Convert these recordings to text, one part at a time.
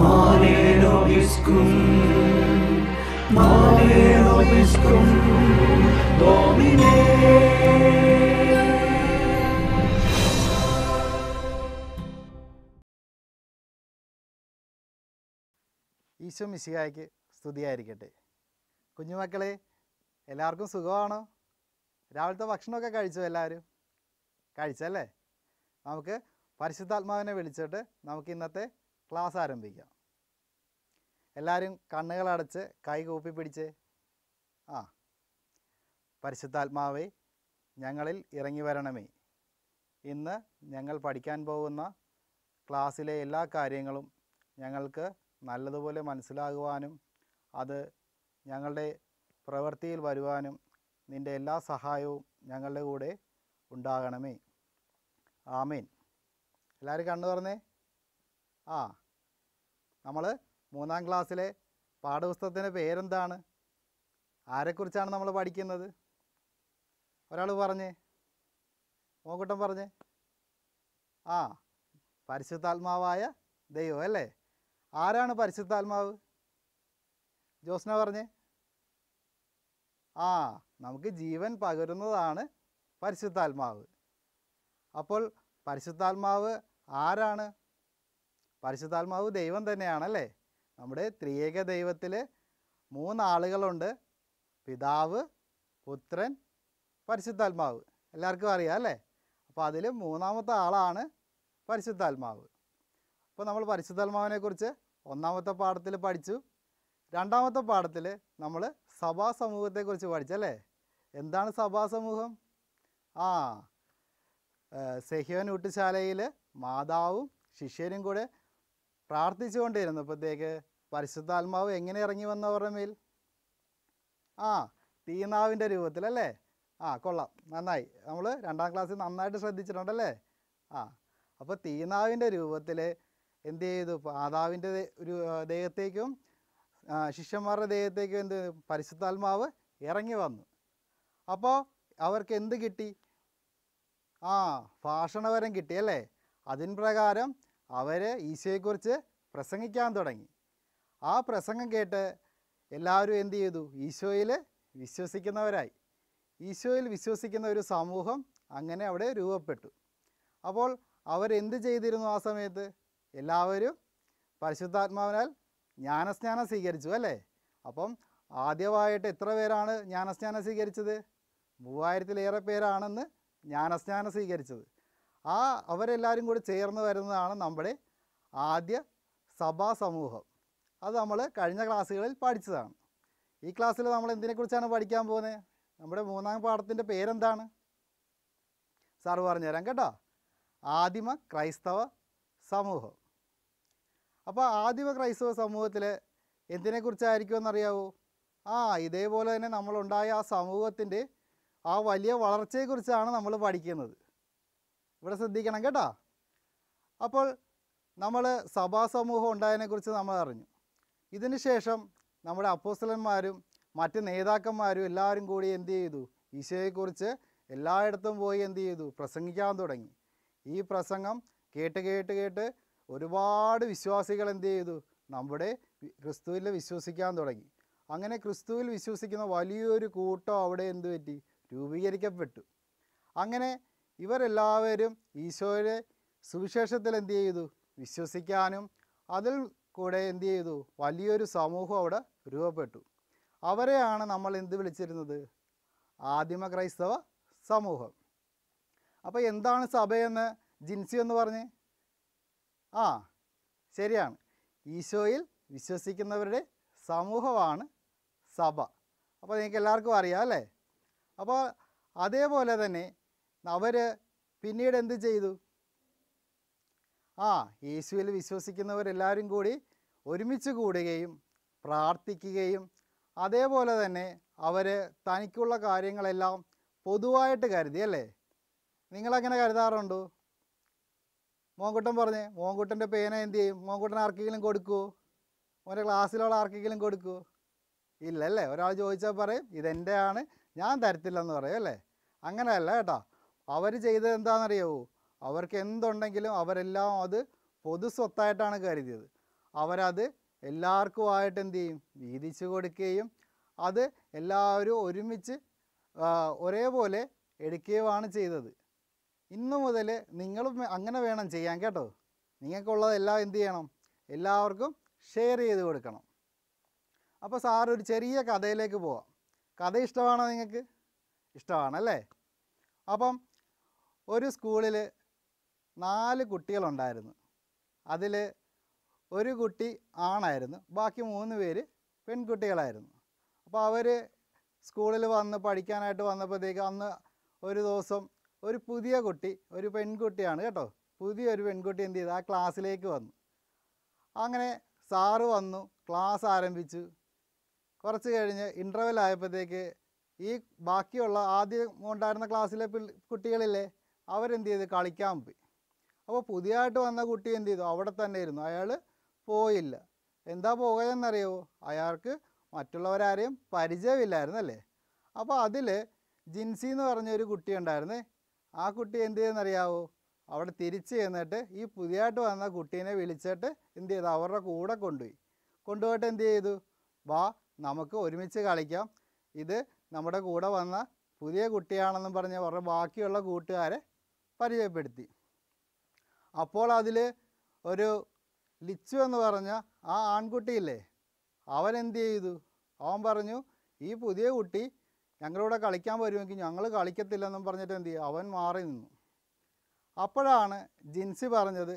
ഈശോ മിശിഹായ്ക്ക് സ്തുതിയായിരിക്കട്ടെ കുഞ്ഞുമക്കളെ എല്ലാവർക്കും സുഖമാണോ രാവിലത്തെ ഭക്ഷണമൊക്കെ കഴിച്ചു എല്ലാവരും കഴിച്ചല്ലേ നമുക്ക് പരിശുദ്ധാത്മാവിനെ വിളിച്ചിട്ട് നമുക്ക് ഇന്നത്തെ ക്ലാസ് ആരംഭിക്കാം എല്ലാവരും കണ്ണുകളടച്ച് കൈ കൂപ്പി പിടിച്ച് ആ പരിശുദ്ധാത്മാവേ ഞങ്ങളിൽ ഇറങ്ങി വരണമേ ഇന്ന് ഞങ്ങൾ പഠിക്കാൻ പോകുന്ന ക്ലാസ്സിലെ എല്ലാ കാര്യങ്ങളും ഞങ്ങൾക്ക് നല്ലതുപോലെ മനസ്സിലാകുവാനും അത് ഞങ്ങളുടെ പ്രവൃത്തിയിൽ വരുവാനും നിൻ്റെ എല്ലാ സഹായവും ഞങ്ങളുടെ കൂടെ ഉണ്ടാകണമേ ആമേൻ എല്ലാവരും കണ്ണു തുറന്നേ ആ നമ്മൾ മൂന്നാം ക്ലാസ്സിലെ പാഠപുസ്തകത്തിൻ്റെ പേരെന്താണ് ആരെക്കുറിച്ചാണ് നമ്മൾ പഠിക്കുന്നത് ഒരാൾ പറഞ്ഞേ മോക്കൂട്ടം പറഞ്ഞേ ആ പരിശുദ്ധാത്മാവായ ദൈവം അല്ലേ ആരാണ് പരിശുദ്ധാത്മാവ് ജോസ്ന പറഞ്ഞേ ആ നമുക്ക് ജീവൻ പകരുന്നതാണ് പരിശുദ്ധാത്മാവ് അപ്പോൾ പരിശുദ്ധാത്മാവ് ആരാണ് പരിശുദ്ധാത്മാവ് ദൈവം തന്നെയാണല്ലേ നമ്മുടെ ത്രിയേക ദൈവത്തിൽ മൂന്നാളുകളുണ്ട് പിതാവ് പുത്രൻ പരിശുദ്ധാത്മാവ് എല്ലാവർക്കും അറിയാം അല്ലേ അപ്പോൾ അതിൽ മൂന്നാമത്തെ ആളാണ് പരിശുദ്ധാത്മാവ് അപ്പോൾ നമ്മൾ പരിശുദ്ധാത്മാവിനെക്കുറിച്ച് ഒന്നാമത്തെ പാഠത്തിൽ പഠിച്ചു രണ്ടാമത്തെ പാഠത്തിൽ നമ്മൾ സഭാ സമൂഹത്തെക്കുറിച്ച് പഠിച്ചല്ലേ എന്താണ് സഭാ സമൂഹം ആ സെഹിയോൻ ഊട്ടുശാലയിൽ മാതാവും ശിഷ്യനും കൂടെ പ്രാർത്ഥിച്ചുകൊണ്ടിരുന്നപ്പോഴത്തേക്ക് പരിശുദ്ധാത്മാവ് എങ്ങനെ ഇറങ്ങി വന്നു അവരുടെ മേൽ ആ തീനാവിൻ്റെ രൂപത്തിലല്ലേ ആ കൊള്ളാം നന്നായി നമ്മൾ രണ്ടാം ക്ലാസ്സിൽ നന്നായിട്ട് ശ്രദ്ധിച്ചിട്ടുണ്ടല്ലേ ആ അപ്പോൾ തീനാവിൻ്റെ രൂപത്തിൽ എന്ത് ചെയ്തു മാതാവിൻ്റെ ഒരു ദേഹത്തേക്കും ശിഷ്യന്മാരുടെ ദേഹത്തേക്കും എന്ത് പരിശുദ്ധാത്മാവ് ഇറങ്ങി വന്നു അപ്പോൾ അവർക്ക് എന്ത് കിട്ടി ആ ഭാഷണവരം അല്ലേ അതിൻ പ്രകാരം അവർ ഈശോയെക്കുറിച്ച് പ്രസംഗിക്കാൻ തുടങ്ങി ആ പ്രസംഗം കേട്ട് എല്ലാവരും എന്ത് ചെയ്തു ഈശോയിൽ വിശ്വസിക്കുന്നവരായി ഈശോയിൽ വിശ്വസിക്കുന്ന ഒരു സമൂഹം അങ്ങനെ അവിടെ രൂപപ്പെട്ടു അപ്പോൾ അവരെന്ത് ചെയ്തിരുന്നു ആ സമയത്ത് എല്ലാവരും പരിശുദ്ധാത്മാവിനാൽ ജ്ഞാനസ്നാനം സ്വീകരിച്ചു അല്ലേ അപ്പം ആദ്യമായിട്ട് എത്ര പേരാണ് ജ്ഞാനസ്നാനം സ്വീകരിച്ചത് മൂവായിരത്തിലേറെ പേരാണെന്ന് ജ്ഞാനസ്നാനം സ്വീകരിച്ചത് ആ അവരെല്ലാവരും കൂടി ചേർന്ന് വരുന്നതാണ് നമ്മുടെ ആദ്യ സഭാ സമൂഹം അത് നമ്മൾ കഴിഞ്ഞ ക്ലാസ്സുകളിൽ പഠിച്ചതാണ് ഈ ക്ലാസ്സിൽ നമ്മൾ എന്തിനെക്കുറിച്ചാണ് പഠിക്കാൻ പോകുന്നത് നമ്മുടെ മൂന്നാം പാഠത്തിൻ്റെ പേരെന്താണ് സാർ പറഞ്ഞു തരാം കേട്ടോ ആദിമ ക്രൈസ്തവ സമൂഹം അപ്പോൾ ആദിമ ക്രൈസ്തവ സമൂഹത്തിൽ എന്തിനെക്കുറിച്ചായിരിക്കുമെന്നറിയാവോ ആ ഇതേപോലെ തന്നെ നമ്മളുണ്ടായ ആ സമൂഹത്തിൻ്റെ ആ വലിയ വളർച്ചയെക്കുറിച്ചാണ് നമ്മൾ പഠിക്കുന്നത് ഇവിടെ ശ്രദ്ധിക്കണം കേട്ടോ അപ്പോൾ നമ്മൾ സഭാസമൂഹം ഉണ്ടായതിനെക്കുറിച്ച് നമ്മൾ അറിഞ്ഞു ഇതിനുശേഷം നമ്മുടെ അപ്പോസ്റ്റലന്മാരും മറ്റ് നേതാക്കന്മാരും എല്ലാവരും കൂടി എന്ത് ചെയ്തു ഈശോയെക്കുറിച്ച് എല്ലായിടത്തും പോയി എന്ത് ചെയ്തു പ്രസംഗിക്കാൻ തുടങ്ങി ഈ പ്രസംഗം കേട്ട് കേട്ട് കേട്ട് ഒരുപാട് വിശ്വാസികൾ എന്ത് ചെയ്തു നമ്മുടെ ക്രിസ്തുവിൽ വിശ്വസിക്കാൻ തുടങ്ങി അങ്ങനെ ക്രിസ്തുവിൽ വിശ്വസിക്കുന്ന വലിയൊരു കൂട്ടം അവിടെ എന്തു പറ്റി രൂപീകരിക്കപ്പെട്ടു അങ്ങനെ ഇവരെല്ലാവരും ഈശോയുടെ സുവിശേഷത്തിൽ എന്തു ചെയ്തു വിശ്വസിക്കാനും അതിൽ കൂടെ എന്തു ചെയ്തു വലിയൊരു സമൂഹം അവിടെ രൂപപ്പെട്ടു അവരെയാണ് നമ്മൾ എന്ത് വിളിച്ചിരുന്നത് ആദിമ ക്രൈസ്തവ സമൂഹം അപ്പോൾ എന്താണ് സഭയെന്ന് ജിൻസി എന്ന് പറഞ്ഞ് ആ ശരിയാണ് ഈശോയിൽ വിശ്വസിക്കുന്നവരുടെ സമൂഹമാണ് സഭ അപ്പോൾ നിങ്ങൾക്ക് എല്ലാവർക്കും അറിയാം അല്ലേ അപ്പോൾ അതേപോലെ തന്നെ അവർ പിന്നീട് എന്ത് ചെയ്തു ആ യേശുവിൽ വിശ്വസിക്കുന്നവരെല്ലാവരും കൂടി ഒരുമിച്ച് കൂടുകയും പ്രാർത്ഥിക്കുകയും അതേപോലെ തന്നെ അവർ തനിക്കുള്ള കാര്യങ്ങളെല്ലാം പൊതുവായിട്ട് കരുതി അല്ലേ നിങ്ങളങ്ങനെ കരുതാറുണ്ടോ മോങ്കുട്ടൻ പറഞ്ഞേ മോങ്കുട്ടൻ്റെ പേന എന്ത് ചെയ്യും മോങ്കുട്ടൻ ആർക്കെങ്കിലും കൊടുക്കുമോ ഓൻ്റെ ക്ലാസ്സിലുള്ള ആർക്കെങ്കിലും കൊടുക്കുമോ ഇല്ലല്ലേ ഒരാൾ ചോദിച്ചാൽ പറയും ഇതെൻ്റെയാണ് ഞാൻ തരത്തില്ലെന്ന് പറയും അല്ലേ അങ്ങനെയല്ല കേട്ടോ അവർ ചെയ്തത് എന്താണെന്നറിയാവോ അവർക്ക് എന്തുണ്ടെങ്കിലും അവരെല്ലാം അത് പൊതു സ്വത്തായിട്ടാണ് കരുതിയത് അവരത് എല്ലാവർക്കുമായിട്ട് എന്ത് ചെയ്യും വീതിച്ചു കൊടുക്കുകയും അത് എല്ലാവരും ഒരുമിച്ച് ഒരേപോലെ എടുക്കുകയുമാണ് ചെയ്തത് ഇന്നു മുതൽ നിങ്ങളും അങ്ങനെ വേണം ചെയ്യാൻ കേട്ടോ നിങ്ങൾക്കുള്ളതെല്ലാം എന്ത് ചെയ്യണം എല്ലാവർക്കും ഷെയർ ചെയ്ത് കൊടുക്കണം അപ്പോൾ സാർ ഒരു ചെറിയ കഥയിലേക്ക് പോവാം കഥ ഇഷ്ടമാണോ നിങ്ങൾക്ക് ഇഷ്ടമാണല്ലേ അപ്പം ഒരു സ്കൂളിൽ നാല് കുട്ടികളുണ്ടായിരുന്നു അതിൽ ഒരു കുട്ടി ആണായിരുന്നു ബാക്കി മൂന്ന് പേര് പെൺകുട്ടികളായിരുന്നു അപ്പോൾ അവർ സ്കൂളിൽ വന്ന് പഠിക്കാനായിട്ട് വന്നപ്പോഴത്തേക്ക് അന്ന് ഒരു ദിവസം ഒരു പുതിയ കുട്ടി ഒരു പെൺകുട്ടിയാണ് കേട്ടോ പുതിയൊരു പെൺകുട്ടി എന്ത് ചെയ്തു ആ ക്ലാസ്സിലേക്ക് വന്നു അങ്ങനെ സാറ് വന്നു ക്ലാസ് ആരംഭിച്ചു കുറച്ച് കഴിഞ്ഞ് ഇൻ്റർവെൽ ആയപ്പോഴത്തേക്ക് ഈ ബാക്കിയുള്ള ആദ്യം ഉണ്ടായിരുന്ന ക്ലാസ്സിലെ കുട്ടികളില്ലേ അവരെന്ത് ചെയ്ത് കളിക്കാൻ പോയി അപ്പോൾ പുതിയതായിട്ട് വന്ന കുട്ടി എന്ത് ചെയ്തു അവിടെ തന്നെ ഇരുന്നു അയാൾ പോയില്ല എന്താ പോകയെന്നറിയോ അയാൾക്ക് മറ്റുള്ളവരാരെയും പരിചയമില്ലായിരുന്നു അല്ലേ അപ്പോൾ അതിൽ ജിൻസി എന്ന് പറഞ്ഞ ഒരു കുട്ടി ഉണ്ടായിരുന്നേ ആ കുട്ടി എന്ത് ചെയ്യുന്നറിയാവോ അവിടെ തിരിച്ച് ചെന്നിട്ട് ഈ പുതിയതായിട്ട് വന്ന കുട്ടീനെ വിളിച്ചിട്ട് എന്ത് ചെയ്തു അവരുടെ കൂടെ കൊണ്ടുപോയി കൊണ്ടുപോയിട്ട് എന്ത് ചെയ്തു വാ നമുക്ക് ഒരുമിച്ച് കളിക്കാം ഇത് നമ്മുടെ കൂടെ വന്ന പുതിയ കുട്ടിയാണെന്നും പറഞ്ഞ് അവരുടെ ബാക്കിയുള്ള കൂട്ടുകാരെ പരിചയപ്പെടുത്തി അപ്പോൾ അതിൽ ഒരു ലിച്ചു എന്ന് പറഞ്ഞ ആ ആൺകുട്ടിയില്ലേ അവൻ എന്ത് ചെയ്തു അവൻ പറഞ്ഞു ഈ പുതിയ കുട്ടി ഞങ്ങളിവിടെ കളിക്കാൻ വരുമെങ്കിൽ ഞങ്ങൾ കളിക്കത്തില്ലെന്നും പറഞ്ഞിട്ട് എന്ത് ചെയ്യും അവൻ മാറി നിന്നു അപ്പോഴാണ് ജിൻസി പറഞ്ഞത്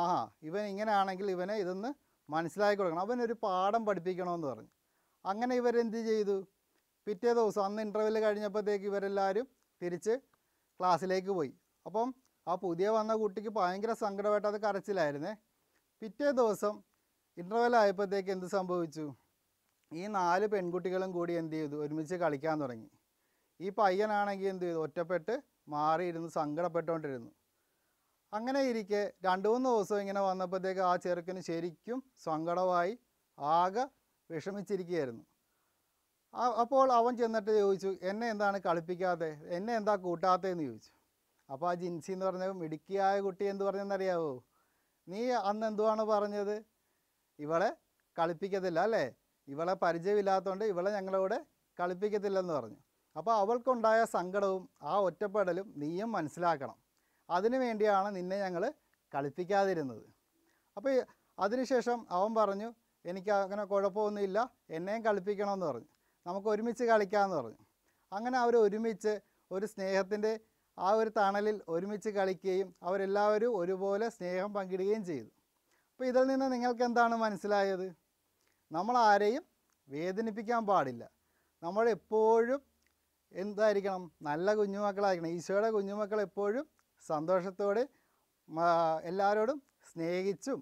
ആഹാ ഇവൻ ഇങ്ങനെയാണെങ്കിൽ ഇവനെ ഇതൊന്ന് മനസ്സിലാക്കി കൊടുക്കണം അവനൊരു പാഠം പഠിപ്പിക്കണമെന്ന് പറഞ്ഞു അങ്ങനെ ഇവരെന്ത് ചെയ്തു പിറ്റേ ദിവസം അന്ന് ഇൻ്റർവ്യൂവിൽ കഴിഞ്ഞപ്പോഴത്തേക്ക് ഇവരെല്ലാവരും തിരിച്ച് ക്ലാസ്സിലേക്ക് പോയി അപ്പം ആ പുതിയ വന്ന കുട്ടിക്ക് ഭയങ്കര സങ്കടമായിട്ട് അത് കരച്ചിലായിരുന്നേ പിറ്റേ ദിവസം ഇൻ്റർവെൽ ആയപ്പോഴത്തേക്ക് എന്ത് സംഭവിച്ചു ഈ നാല് പെൺകുട്ടികളും കൂടി എന്ത് ചെയ്തു ഒരുമിച്ച് കളിക്കാൻ തുടങ്ങി ഈ പയ്യനാണെങ്കിൽ എന്ത് ചെയ്തു ഒറ്റപ്പെട്ട് മാറിയിരുന്ന് സങ്കടപ്പെട്ടുകൊണ്ടിരുന്നു അങ്ങനെ ഇരിക്കെ രണ്ട് മൂന്ന് ദിവസം ഇങ്ങനെ വന്നപ്പോഴത്തേക്ക് ആ ചെറുക്കന് ശരിക്കും സങ്കടമായി ആകെ വിഷമിച്ചിരിക്കുകയായിരുന്നു അപ്പോൾ അവൻ ചെന്നിട്ട് ചോദിച്ചു എന്നെ എന്താണ് കളിപ്പിക്കാതെ എന്നെ എന്താ കൂട്ടാത്തതെന്ന് ചോദിച്ചു അപ്പോൾ ആ ജിൻസി എന്ന് പറഞ്ഞ മിടുക്കിയായ കുട്ടി എന്ത് പറഞ്ഞെന്നറിയാവോ നീ അന്ന് എന്തുവാണ് പറഞ്ഞത് ഇവളെ കളിപ്പിക്കത്തില്ല അല്ലേ ഇവളെ പരിചയമില്ലാത്തതുകൊണ്ട് ഇവളെ ഞങ്ങളോട് കളിപ്പിക്കത്തില്ലെന്ന് പറഞ്ഞു അപ്പോൾ അവൾക്കുണ്ടായ സങ്കടവും ആ ഒറ്റപ്പെടലും നീയും മനസ്സിലാക്കണം അതിനു വേണ്ടിയാണ് നിന്നെ ഞങ്ങൾ കളിപ്പിക്കാതിരുന്നത് അപ്പോൾ അതിനുശേഷം അവൻ പറഞ്ഞു എനിക്ക് അങ്ങനെ കുഴപ്പമൊന്നുമില്ല എന്നെയും കളിപ്പിക്കണമെന്ന് പറഞ്ഞു നമുക്ക് ഒരുമിച്ച് കളിക്കാമെന്ന് പറഞ്ഞു അങ്ങനെ അവർ ഒരുമിച്ച് ഒരു സ്നേഹത്തിൻ്റെ ആ ഒരു തണലിൽ ഒരുമിച്ച് കളിക്കുകയും അവരെല്ലാവരും ഒരുപോലെ സ്നേഹം പങ്കിടുകയും ചെയ്തു അപ്പോൾ ഇതിൽ നിന്ന് നിങ്ങൾക്ക് എന്താണ് മനസ്സിലായത് നമ്മൾ ആരെയും വേദനിപ്പിക്കാൻ പാടില്ല നമ്മൾ എപ്പോഴും എന്തായിരിക്കണം നല്ല കുഞ്ഞുമക്കളായിരിക്കണം ഈശോയുടെ കുഞ്ഞുമക്കൾ എപ്പോഴും സന്തോഷത്തോടെ എല്ലാവരോടും സ്നേഹിച്ചും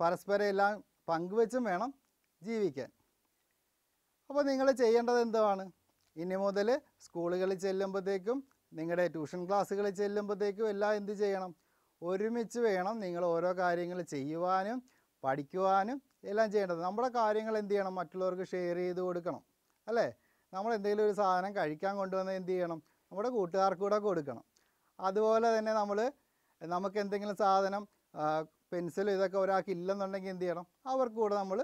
പരസ്പരം എല്ലാം പങ്കുവെച്ചും വേണം ജീവിക്കാൻ അപ്പോൾ നിങ്ങൾ ചെയ്യേണ്ടത് എന്തുവാണ് ഇനി മുതൽ സ്കൂളുകളിൽ ചെല്ലുമ്പോഴത്തേക്കും നിങ്ങളുടെ ട്യൂഷൻ ക്ലാസ്സുകളിൽ ചെല്ലുമ്പോഴത്തേക്കും എല്ലാം എന്ത് ചെയ്യണം ഒരുമിച്ച് വേണം നിങ്ങൾ ഓരോ കാര്യങ്ങൾ ചെയ്യുവാനും പഠിക്കുവാനും എല്ലാം ചെയ്യേണ്ടത് നമ്മുടെ കാര്യങ്ങൾ എന്ത് ചെയ്യണം മറ്റുള്ളവർക്ക് ഷെയർ ചെയ്ത് കൊടുക്കണം അല്ലേ നമ്മൾ എന്തെങ്കിലും ഒരു സാധനം കഴിക്കാൻ കൊണ്ടുവന്നാൽ എന്ത് ചെയ്യണം നമ്മുടെ കൂട്ടുകാർക്ക് കൂടെ കൊടുക്കണം അതുപോലെ തന്നെ നമ്മൾ നമുക്ക് എന്തെങ്കിലും സാധനം പെൻസിൽ ഇതൊക്കെ ഒരാൾക്ക് ഇല്ലെന്നുണ്ടെങ്കിൽ എന്ത് ചെയ്യണം അവർക്ക് കൂടെ നമ്മൾ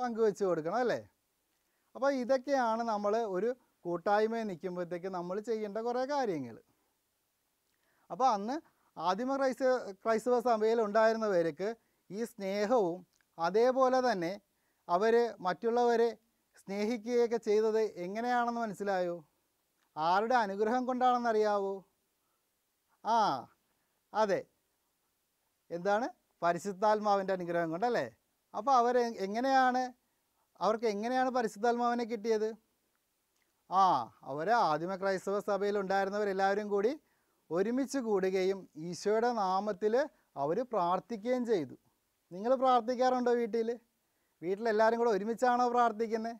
പങ്കുവെച്ച് കൊടുക്കണം അല്ലേ അപ്പോൾ ഇതൊക്കെയാണ് നമ്മൾ ഒരു കൂട്ടായ്മ നിൽക്കുമ്പോഴത്തേക്ക് നമ്മൾ ചെയ്യേണ്ട കുറേ കാര്യങ്ങൾ അപ്പോൾ അന്ന് ആദിമ ക്രൈസ്തവ ക്രൈസ്തവ സഭയിൽ ഉണ്ടായിരുന്നവർക്ക് ഈ സ്നേഹവും അതേപോലെ തന്നെ അവർ മറ്റുള്ളവരെ സ്നേഹിക്കുകയൊക്കെ ചെയ്തത് എങ്ങനെയാണെന്ന് മനസ്സിലായോ ആരുടെ അനുഗ്രഹം കൊണ്ടാണെന്നറിയാവോ ആ അതെ എന്താണ് പരിശുദ്ധാത്മാവിൻ്റെ അനുഗ്രഹം കൊണ്ടല്ലേ അപ്പോൾ അവർ എങ്ങനെയാണ് അവർക്ക് എങ്ങനെയാണ് പരിശുദ്ധാത്മാവിനെ കിട്ടിയത് ആ അവർ ആദിമ ക്രൈസ്തവ സഭയിൽ ഉണ്ടായിരുന്നവരെല്ലാവരും കൂടി ഒരുമിച്ച് കൂടുകയും ഈശോയുടെ നാമത്തിൽ അവർ പ്രാർത്ഥിക്കുകയും ചെയ്തു നിങ്ങൾ പ്രാർത്ഥിക്കാറുണ്ടോ വീട്ടിൽ വീട്ടിലെല്ലാവരും കൂടെ ഒരുമിച്ചാണോ പ്രാർത്ഥിക്കുന്നത്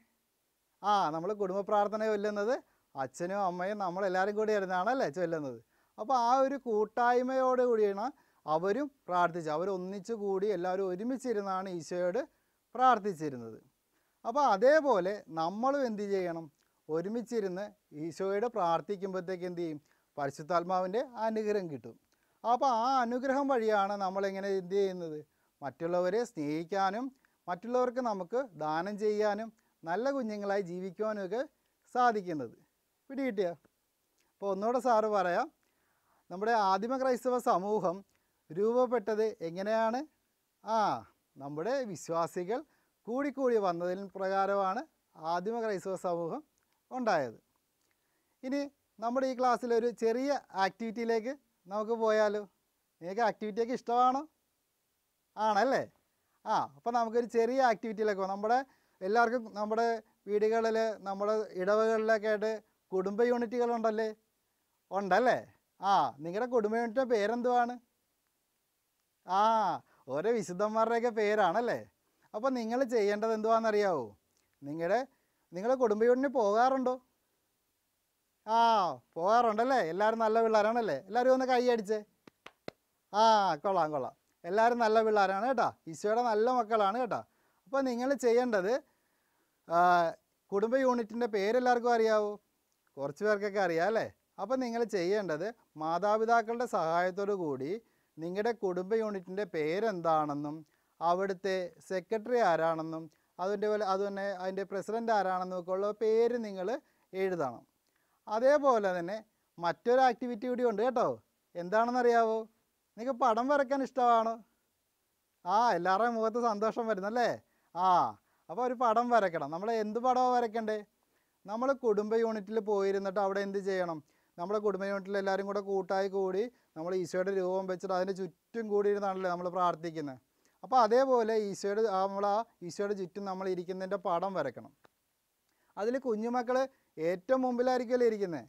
ആ നമ്മൾ കുടുംബ പ്രാർത്ഥന ചൊല്ലുന്നത് അച്ഛനും അമ്മയും നമ്മളെല്ലാവരും കൂടി ഇരുന്നാണല്ലേ ചൊല്ലുന്നത് അപ്പോൾ ആ ഒരു കൂട്ടായ്മയോട് കൂടിയാണ് അവരും പ്രാർത്ഥിച്ചു അവരൊന്നിച്ചു കൂടി എല്ലാവരും ഒരുമിച്ചിരുന്നാണ് ഈശോയോട് പ്രാർത്ഥിച്ചിരുന്നത് അപ്പോൾ അതേപോലെ നമ്മളും എന്ത് ചെയ്യണം ഒരുമിച്ചിരുന്ന് ഈശോയുടെ പ്രാർത്ഥിക്കുമ്പോഴത്തേക്ക് എന്ത് ചെയ്യും പരിശുദ്ധാത്മാവിൻ്റെ അനുഗ്രഹം കിട്ടും അപ്പോൾ ആ അനുഗ്രഹം വഴിയാണ് നമ്മളിങ്ങനെ എന്ത് ചെയ്യുന്നത് മറ്റുള്ളവരെ സ്നേഹിക്കാനും മറ്റുള്ളവർക്ക് നമുക്ക് ദാനം ചെയ്യാനും നല്ല കുഞ്ഞുങ്ങളായി ഒക്കെ സാധിക്കുന്നത് കിട്ടിയ അപ്പോൾ ഒന്നുകൂടെ സാറ് പറയാം നമ്മുടെ ആദിമ ക്രൈസ്തവ സമൂഹം രൂപപ്പെട്ടത് എങ്ങനെയാണ് ആ നമ്മുടെ വിശ്വാസികൾ കൂടിക്കൂടി വന്നതിന് പ്രകാരമാണ് ആദിമ ക്രൈസ്തവ സമൂഹം ഉണ്ടായത് ഇനി നമ്മുടെ ഈ ക്ലാസ്സിൽ ഒരു ചെറിയ ആക്ടിവിറ്റിയിലേക്ക് നമുക്ക് പോയാലോ നിങ്ങൾക്ക് ആക്ടിവിറ്റിയൊക്കെ ഇഷ്ടമാണോ ആണല്ലേ ആ അപ്പോൾ നമുക്കൊരു ചെറിയ ആക്ടിവിറ്റിയിലൊക്കെ നമ്മുടെ എല്ലാവർക്കും നമ്മുടെ വീടുകളിൽ നമ്മുടെ ഇടവകളിലൊക്കെ ആയിട്ട് കുടുംബ യൂണിറ്റുകളുണ്ടല്ലേ ഉണ്ടല്ലേ ആ നിങ്ങളുടെ കുടുംബ യൂണിറ്റിൻ്റെ പേരെന്തുവാണ് ആ ഓരോ വിശുദ്ധന്മാരുടെയൊക്കെ പേരാണല്ലേ അപ്പോൾ നിങ്ങൾ ചെയ്യേണ്ടത് എന്തുവാണെന്നറിയാവോ നിങ്ങളുടെ കുടുംബ കുടുംബയോടിന് പോകാറുണ്ടോ ആ പോകാറുണ്ടല്ലേ എല്ലാവരും നല്ല പിള്ളേരാണല്ലേ എല്ലാവരും ഒന്ന് കൈ അടിച്ചേ ആ കൊള്ളാം കൊള്ളാം എല്ലാവരും നല്ല പിള്ളേരാണ് കേട്ടോ ഈശോയുടെ നല്ല മക്കളാണ് കേട്ടോ അപ്പോൾ നിങ്ങൾ ചെയ്യേണ്ടത് കുടുംബ യൂണിറ്റിൻ്റെ പേരെല്ലാവർക്കും അറിയാവോ കുറച്ച് പേർക്കൊക്കെ അറിയാം അല്ലേ അപ്പോൾ നിങ്ങൾ ചെയ്യേണ്ടത് മാതാപിതാക്കളുടെ സഹായത്തോടു കൂടി നിങ്ങളുടെ കുടുംബ യൂണിറ്റിൻ്റെ പേരെന്താണെന്നും അവിടുത്തെ സെക്രട്ടറി ആരാണെന്നും അതിൻ്റെ പോലെ അതുതന്നെ അതിൻ്റെ പ്രസിഡൻ്റ് ആരാണെന്ന് നോക്കുള്ള പേര് നിങ്ങൾ എഴുതണം അതേപോലെ തന്നെ മറ്റൊരു ആക്ടിവിറ്റി കൂടി ഉണ്ട് കേട്ടോ എന്താണെന്നറിയാവോ നിങ്ങൾക്ക് പടം വരയ്ക്കാൻ ഇഷ്ടമാണോ ആ എല്ലാവരുടെയും മുഖത്ത് സന്തോഷം വരുന്നല്ലേ ആ അപ്പോൾ ഒരു പടം വരയ്ക്കണം നമ്മൾ എന്ത് പടമാണ് വരയ്ക്കണ്ടേ നമ്മൾ കുടുംബ യൂണിറ്റിൽ പോയിരുന്നിട്ട് അവിടെ എന്ത് ചെയ്യണം നമ്മുടെ കുടുംബ യൂണിറ്റിൽ എല്ലാവരും കൂടെ കൂട്ടായി കൂടി നമ്മൾ ഈശോയുടെ രൂപം വെച്ചിട്ട് അതിന് ചുറ്റും കൂടി ഇരുന്നാണല്ലോ നമ്മൾ പ്രാർത്ഥിക്കുന്നത് അപ്പോൾ അതേപോലെ ഈശോയുടെ നമ്മൾ ആ ഈശോയുടെ ചുറ്റും നമ്മൾ ഇരിക്കുന്നതിൻ്റെ പടം വരക്കണം അതിൽ കുഞ്ഞുമക്കൾ ഏറ്റവും മുമ്പിലായിരിക്കുമല്ലോ ഇരിക്കുന്നത്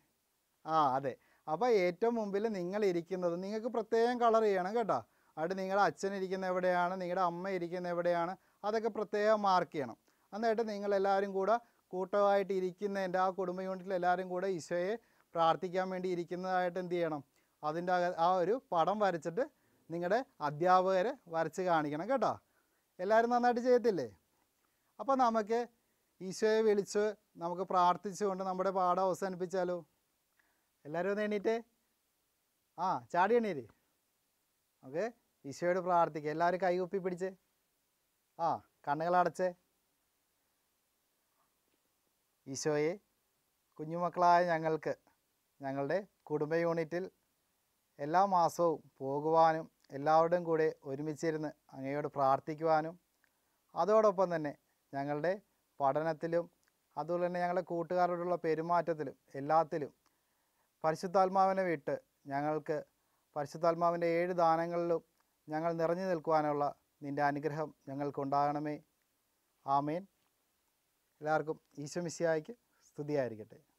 ആ അതെ അപ്പോൾ ഏറ്റവും മുമ്പിൽ നിങ്ങൾ ഇരിക്കുന്നത് നിങ്ങൾക്ക് പ്രത്യേകം കളർ ചെയ്യണം കേട്ടോ അവിടെ നിങ്ങളുടെ അച്ഛൻ ഇരിക്കുന്ന എവിടെയാണ് നിങ്ങളുടെ അമ്മ ഇരിക്കുന്ന എവിടെയാണ് അതൊക്കെ പ്രത്യേകം മാർക്ക് ചെയ്യണം എന്നിട്ട് നിങ്ങളെല്ലാവരും കൂടെ കൂട്ടമായിട്ട് ഇരിക്കുന്നതിൻ്റെ ആ കുടുംബ യൂണിറ്റിൽ എല്ലാവരും കൂടെ ഈശോയെ പ്രാർത്ഥിക്കാൻ വേണ്ടി ഇരിക്കുന്നതായിട്ട് എന്ത് ചെയ്യണം അതിൻ്റെ ആ ഒരു പടം വരച്ചിട്ട് നിങ്ങളുടെ അധ്യാപകരെ വരച്ച് കാണിക്കണം കേട്ടോ എല്ലാവരും നന്നായിട്ട് ചെയ്യത്തില്ലേ അപ്പോൾ നമുക്ക് ഈശോയെ വിളിച്ച് നമുക്ക് പ്രാർത്ഥിച്ചുകൊണ്ട് നമ്മുടെ പാഠം അവസാനിപ്പിച്ചാലോ എല്ലാവരും ഒന്ന് എണീറ്റേ ആ ചാടി എണ്ണീര് ഓക്കെ ഈശോയോട് പ്രാർത്ഥിക്കുക എല്ലാവരും കൈകുപ്പി പിടിച്ച് ആ കണ്ണുകളടച്ചേ ഈശോയെ കുഞ്ഞുമക്കളായ ഞങ്ങൾക്ക് ഞങ്ങളുടെ കുടുംബ യൂണിറ്റിൽ എല്ലാ മാസവും പോകുവാനും എല്ലാവരുടെയും കൂടെ ഒരുമിച്ചിരുന്ന് അങ്ങയോട് പ്രാർത്ഥിക്കുവാനും അതോടൊപ്പം തന്നെ ഞങ്ങളുടെ പഠനത്തിലും അതുപോലെ തന്നെ ഞങ്ങളുടെ കൂട്ടുകാരോടുള്ള പെരുമാറ്റത്തിലും എല്ലാത്തിലും പരിശുദ്ധാത്മാവിനെ വിട്ട് ഞങ്ങൾക്ക് പരിശുദ്ധാത്മാവിൻ്റെ ഏഴ് ദാനങ്ങളിലും ഞങ്ങൾ നിറഞ്ഞു നിൽക്കുവാനുള്ള നിൻ്റെ അനുഗ്രഹം ഞങ്ങൾക്കുണ്ടാകണമേ ആമേൻ എല്ലാവർക്കും ഈശ്വമിശിയായിക്ക് സ്തുതിയായിരിക്കട്ടെ